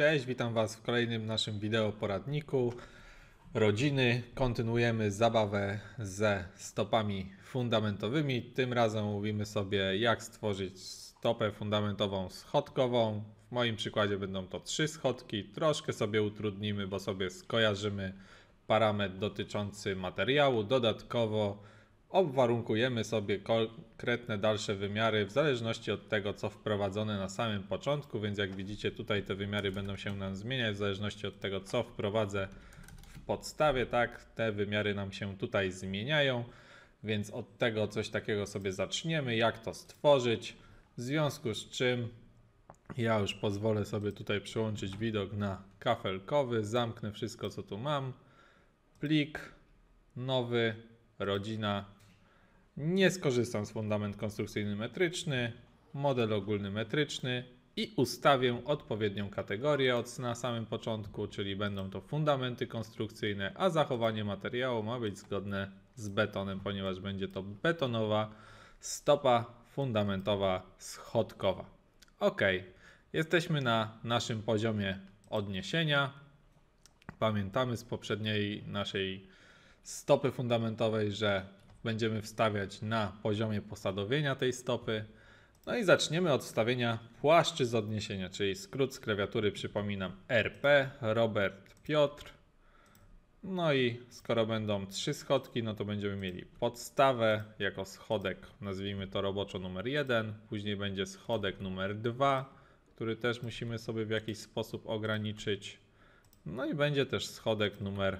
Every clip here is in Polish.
Cześć, witam Was w kolejnym naszym wideo poradniku rodziny. Kontynuujemy zabawę ze stopami fundamentowymi. Tym razem mówimy sobie, jak stworzyć stopę fundamentową schodkową. W moim przykładzie będą to trzy schodki. Troszkę sobie utrudnimy, bo sobie skojarzymy parametr dotyczący materiału. Dodatkowo obwarunkujemy sobie konkretne dalsze wymiary w zależności od tego, co wprowadzone na samym początku, więc jak widzicie tutaj te wymiary będą się nam zmieniać w zależności od tego, co wprowadzę w podstawie, tak, te wymiary nam się tutaj zmieniają, więc od tego coś takiego sobie zaczniemy, jak to stworzyć, w związku z czym ja już pozwolę sobie tutaj przełączyć widok na kafelkowy, zamknę wszystko co tu mam, plik, nowy, rodzina, nie skorzystam z fundament konstrukcyjny metryczny, model ogólny metryczny i ustawię odpowiednią kategorię od, na samym początku, czyli będą to fundamenty konstrukcyjne, a zachowanie materiału ma być zgodne z betonem, ponieważ będzie to betonowa stopa fundamentowa schodkowa. Ok, jesteśmy na naszym poziomie odniesienia. Pamiętamy z poprzedniej naszej stopy fundamentowej, że będziemy wstawiać na poziomie posadowienia tej stopy. No i zaczniemy od wstawienia płaszczyzn odniesienia, czyli skrót z klawiatury przypominam RP, Robert, Piotr. No i skoro będą trzy schodki, no to będziemy mieli podstawę jako schodek, nazwijmy to roboczo numer 1, później będzie schodek numer 2, który też musimy sobie w jakiś sposób ograniczyć. No i będzie też schodek numer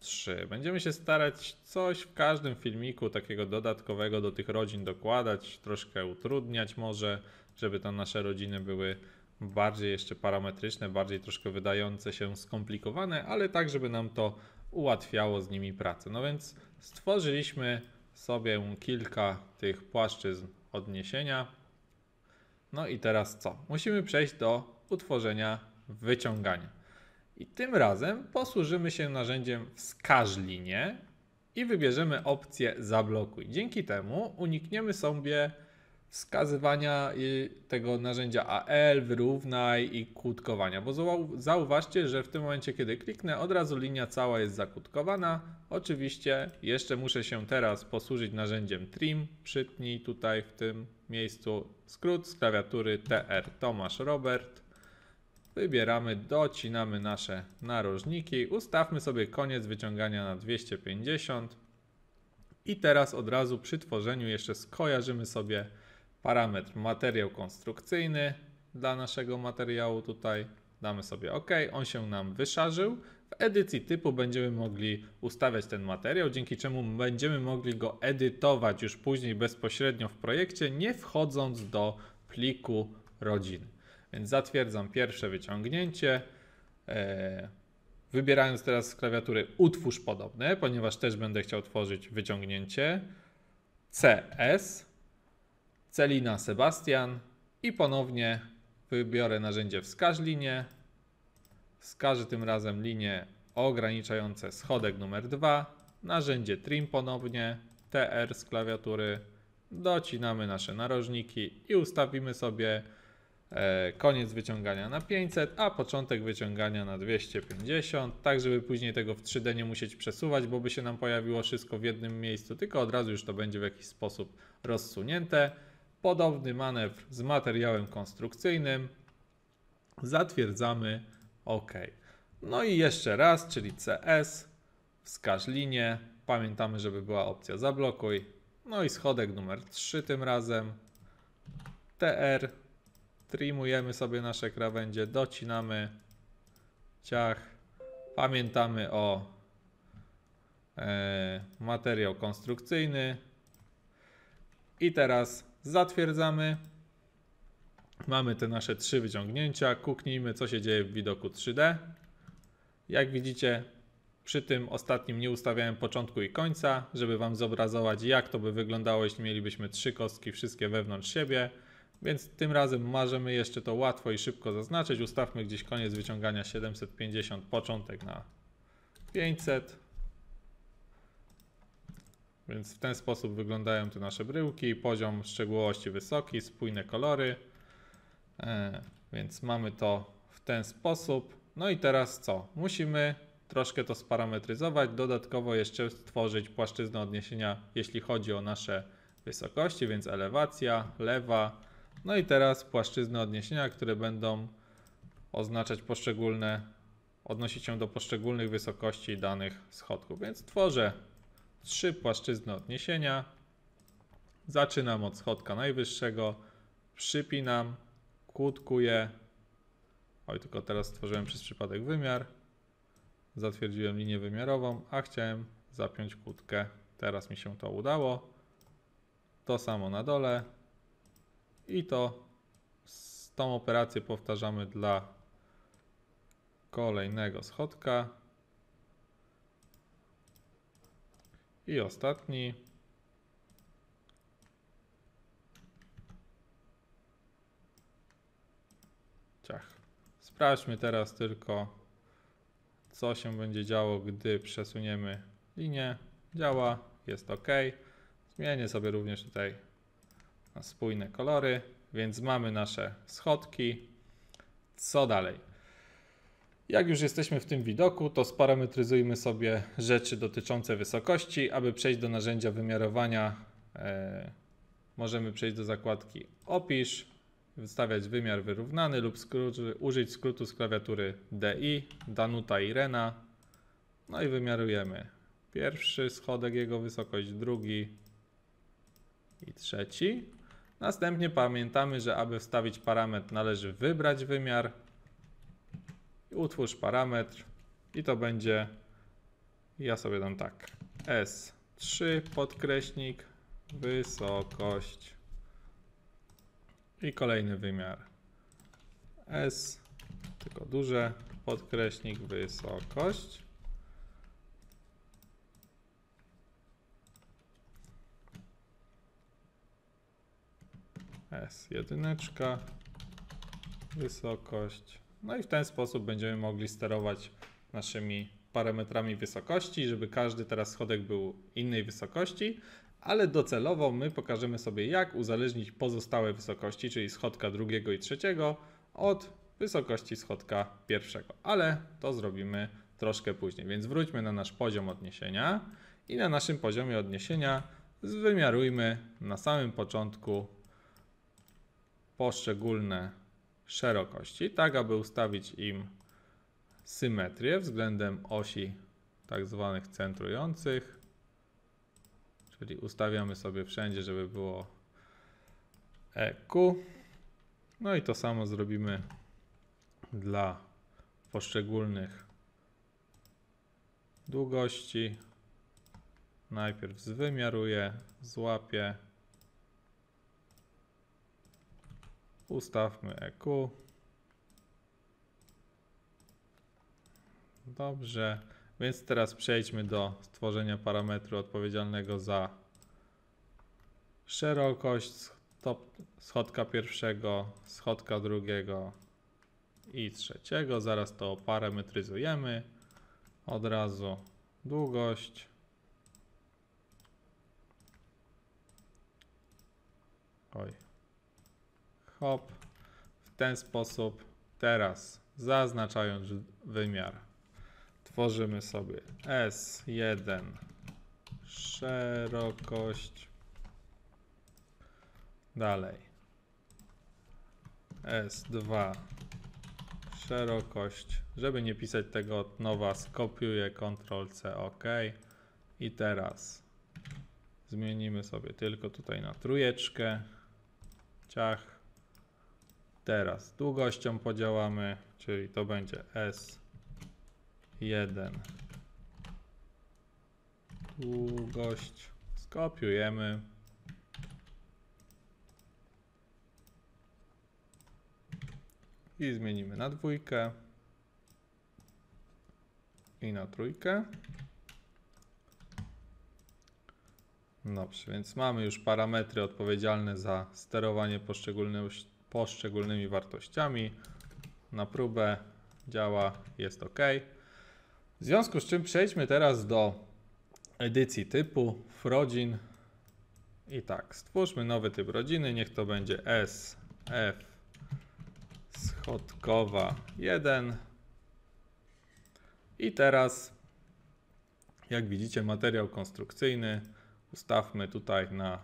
3. Będziemy się starać coś w każdym filmiku takiego dodatkowego do tych rodzin dokładać, troszkę utrudniać może, żeby tam nasze rodziny były bardziej jeszcze parametryczne, bardziej troszkę wydające się skomplikowane, ale tak, żeby nam to ułatwiało z nimi pracę. No więc stworzyliśmy sobie kilka tych płaszczyzn odniesienia. No i teraz co? Musimy przejść do utworzenia wyciągania. I tym razem posłużymy się narzędziem wskaż linię i wybierzemy opcję zablokuj. Dzięki temu unikniemy sobie wskazywania y, tego narzędzia AL, wyrównaj i kłutkowania. bo zauważcie, że w tym momencie, kiedy kliknę, od razu linia cała jest zakutkowana. Oczywiście jeszcze muszę się teraz posłużyć narzędziem trim, przytnij tutaj w tym miejscu skrót z klawiatury TR Tomasz Robert Wybieramy, docinamy nasze narożniki. Ustawmy sobie koniec wyciągania na 250. I teraz od razu przy tworzeniu jeszcze skojarzymy sobie parametr materiał konstrukcyjny dla naszego materiału tutaj. Damy sobie OK, on się nam wyszarzył. W edycji typu będziemy mogli ustawiać ten materiał, dzięki czemu będziemy mogli go edytować już później bezpośrednio w projekcie, nie wchodząc do pliku rodziny. Więc zatwierdzam pierwsze wyciągnięcie. E, wybierając teraz z klawiatury utwórz podobne, ponieważ też będę chciał tworzyć wyciągnięcie CS, Celina Sebastian i ponownie wybiorę narzędzie wskaż linię. Wskażę tym razem linię ograniczające schodek numer 2. Narzędzie trim ponownie, TR z klawiatury. Docinamy nasze narożniki i ustawimy sobie E, koniec wyciągania na 500, a początek wyciągania na 250, tak żeby później tego w 3D nie musieć przesuwać, bo by się nam pojawiło wszystko w jednym miejscu, tylko od razu już to będzie w jakiś sposób rozsunięte. Podobny manewr z materiałem konstrukcyjnym. Zatwierdzamy OK. No i jeszcze raz, czyli CS, wskaż linię, pamiętamy, żeby była opcja zablokuj, no i schodek numer 3 tym razem, TR, Trimujemy sobie nasze krawędzie, docinamy. Ciach. Pamiętamy o e, materiał konstrukcyjny. I teraz zatwierdzamy. Mamy te nasze trzy wyciągnięcia. Kuknijmy, co się dzieje w widoku 3D. Jak widzicie, przy tym ostatnim nie ustawiałem początku i końca, żeby Wam zobrazować, jak to by wyglądało, jeśli mielibyśmy trzy kostki wszystkie wewnątrz siebie. Więc tym razem możemy jeszcze to łatwo i szybko zaznaczyć. Ustawmy gdzieś koniec wyciągania 750, początek na 500. Więc w ten sposób wyglądają te nasze bryłki. Poziom szczegółowości wysoki, spójne kolory. E, więc mamy to w ten sposób. No i teraz co? Musimy troszkę to sparametryzować, dodatkowo jeszcze stworzyć płaszczyznę odniesienia, jeśli chodzi o nasze wysokości, więc elewacja, lewa, no i teraz płaszczyzny odniesienia, które będą oznaczać poszczególne, odnosić się do poszczególnych wysokości danych schodków. Więc tworzę trzy płaszczyzny odniesienia. Zaczynam od schodka najwyższego, przypinam, kłódkuję. Oj, tylko teraz stworzyłem przez przypadek wymiar. Zatwierdziłem linię wymiarową, a chciałem zapiąć kłódkę. Teraz mi się to udało. To samo na dole, i to z tą operację powtarzamy dla kolejnego schodka. I ostatni. Ciach. Sprawdźmy teraz tylko, co się będzie działo, gdy przesuniemy linię. Działa, jest ok. Zmienię sobie również tutaj spójne kolory, więc mamy nasze schodki. Co dalej? Jak już jesteśmy w tym widoku, to sparametryzujmy sobie rzeczy dotyczące wysokości. Aby przejść do narzędzia wymiarowania, e, możemy przejść do zakładki Opisz, wystawiać wymiar wyrównany lub skrót, użyć skrótu z klawiatury DI, Danuta Irena. No i wymiarujemy pierwszy schodek, jego wysokość, drugi i trzeci. Następnie pamiętamy, że aby wstawić parametr należy wybrać wymiar, utwórz parametr i to będzie, ja sobie dam tak, S3 podkreśnik wysokość i kolejny wymiar S, tylko duże, podkreśnik wysokość S jedyneczka, wysokość. No i w ten sposób będziemy mogli sterować naszymi parametrami wysokości, żeby każdy teraz schodek był innej wysokości, ale docelowo my pokażemy sobie jak uzależnić pozostałe wysokości, czyli schodka drugiego i trzeciego od wysokości schodka pierwszego, ale to zrobimy troszkę później. Więc wróćmy na nasz poziom odniesienia i na naszym poziomie odniesienia wymiarujmy na samym początku poszczególne szerokości, tak aby ustawić im symetrię względem osi tak zwanych centrujących. Czyli ustawiamy sobie wszędzie, żeby było EQ. No i to samo zrobimy dla poszczególnych długości. Najpierw zwymiaruję, złapię, Ustawmy EQ. Dobrze, więc teraz przejdźmy do stworzenia parametru odpowiedzialnego za szerokość schodka pierwszego, schodka drugiego i trzeciego. Zaraz to parametryzujemy. Od razu długość. Oj, hop, w ten sposób teraz zaznaczając wymiar. Tworzymy sobie S1 szerokość, dalej S2 szerokość, żeby nie pisać tego od nowa, skopiuję Ctrl C OK i teraz zmienimy sobie tylko tutaj na trójeczkę, ciach, Teraz długością podziałamy, czyli to będzie S1 długość. Skopiujemy. I zmienimy na dwójkę. I na trójkę. Dobrze, więc mamy już parametry odpowiedzialne za sterowanie poszczególnych poszczególnymi wartościami. Na próbę działa, jest ok. W związku z czym przejdźmy teraz do edycji typu rodzin. I tak, stwórzmy nowy typ rodziny, niech to będzie SF schodkowa 1. I teraz, jak widzicie, materiał konstrukcyjny ustawmy tutaj na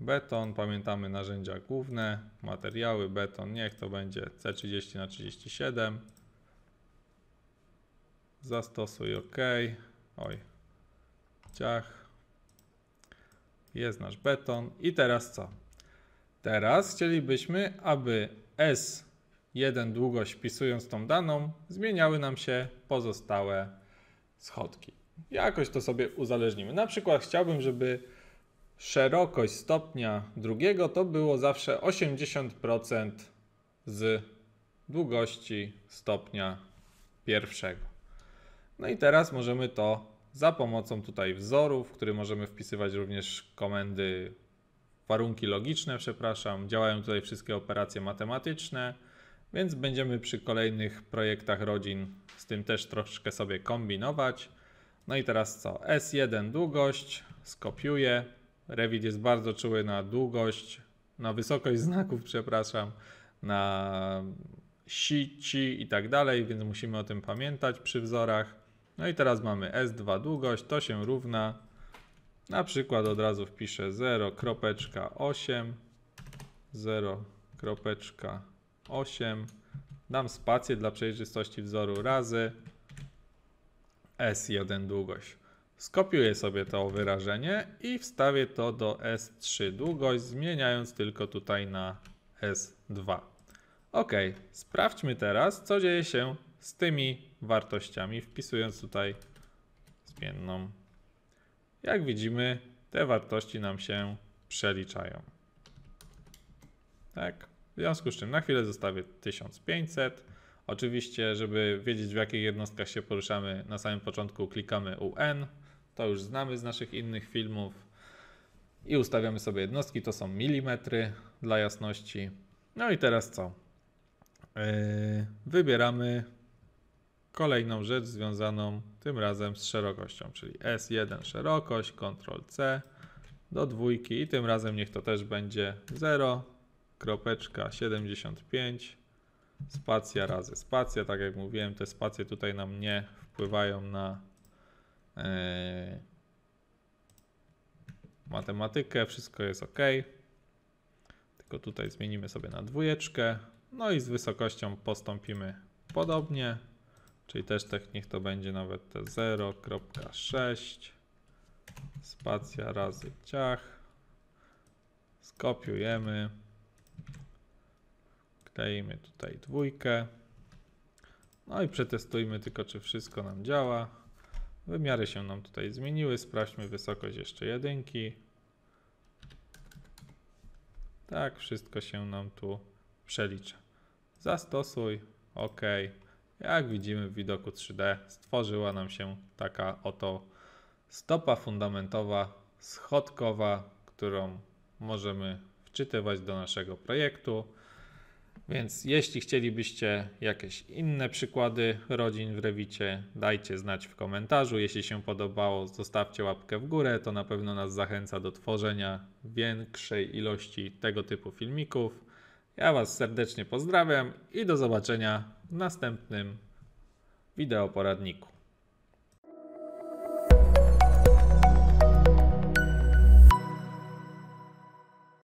Beton, pamiętamy narzędzia główne, materiały, beton, niech to będzie C30 na 37. Zastosuj OK. Oj, ciach. Jest nasz beton. I teraz co? Teraz chcielibyśmy, aby S1 długość wpisując tą daną zmieniały nam się pozostałe schodki. Jakoś to sobie uzależnimy. Na przykład chciałbym, żeby szerokość stopnia drugiego to było zawsze 80% z długości stopnia pierwszego. No i teraz możemy to za pomocą tutaj wzorów, w który możemy wpisywać również komendy, warunki logiczne, przepraszam, działają tutaj wszystkie operacje matematyczne, więc będziemy przy kolejnych projektach rodzin z tym też troszkę sobie kombinować. No i teraz co? S1 długość, skopiuję, Revit jest bardzo czuły na długość, na wysokość znaków, przepraszam, na sici i tak dalej, więc musimy o tym pamiętać przy wzorach. No i teraz mamy S2 długość, to się równa, na przykład od razu wpiszę 0.8, 0.8, dam spację dla przejrzystości wzoru razy S1 długość. Skopiuję sobie to wyrażenie i wstawię to do S3 długość, zmieniając tylko tutaj na S2. Ok, sprawdźmy teraz, co dzieje się z tymi wartościami, wpisując tutaj zmienną. Jak widzimy, te wartości nam się przeliczają. Tak, w związku z czym na chwilę zostawię 1500. Oczywiście, żeby wiedzieć w jakich jednostkach się poruszamy, na samym początku klikamy UN, to już znamy z naszych innych filmów. I ustawiamy sobie jednostki, to są milimetry dla jasności. No i teraz co? E, wybieramy kolejną rzecz związaną tym razem z szerokością, czyli S1 szerokość, Ctrl C do dwójki i tym razem niech to też będzie 0.75 spacja razy spacja. Tak jak mówiłem, te spacje tutaj nam nie wpływają na E, matematykę, wszystko jest ok. Tylko tutaj zmienimy sobie na dwójeczkę. No i z wysokością postąpimy podobnie, czyli też tak niech to będzie nawet te 0.6 spacja razy ciach. Skopiujemy. Klejmy tutaj dwójkę. No i przetestujmy tylko, czy wszystko nam działa. Wymiary się nam tutaj zmieniły. Sprawdźmy wysokość jeszcze jedynki. Tak, wszystko się nam tu przelicza. Zastosuj, OK. Jak widzimy w widoku 3D stworzyła nam się taka oto stopa fundamentowa, schodkowa, którą możemy wczytywać do naszego projektu. Więc jeśli chcielibyście jakieś inne przykłady rodzin w Rewicie, dajcie znać w komentarzu. Jeśli się podobało, zostawcie łapkę w górę. To na pewno nas zachęca do tworzenia większej ilości tego typu filmików. Ja Was serdecznie pozdrawiam i do zobaczenia w następnym wideoporadniku.